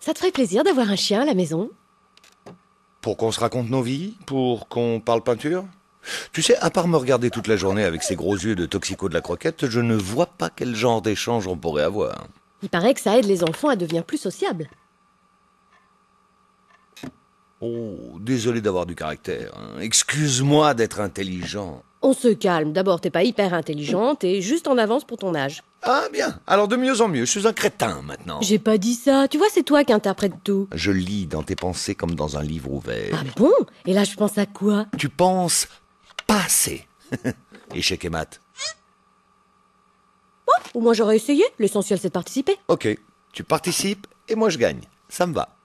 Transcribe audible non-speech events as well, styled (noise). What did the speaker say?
Ça te ferait plaisir d'avoir un chien à la maison Pour qu'on se raconte nos vies Pour qu'on parle peinture Tu sais, à part me regarder toute la journée avec ses gros yeux de toxico de la croquette, je ne vois pas quel genre d'échange on pourrait avoir. Il paraît que ça aide les enfants à devenir plus sociables. Oh, désolé d'avoir du caractère. Hein. Excuse-moi d'être intelligent. On se calme. D'abord, t'es pas hyper intelligente et juste en avance pour ton âge. Ah bien, alors de mieux en mieux, je suis un crétin maintenant. J'ai pas dit ça, tu vois, c'est toi qui interprètes tout. Je lis dans tes pensées comme dans un livre ouvert. Ah bon Et là, je pense à quoi Tu penses passer. Échec (laughs) et maths. Oh, bon, au moins j'aurais essayé, l'essentiel c'est de participer. Ok, tu participes et moi je gagne, ça me va.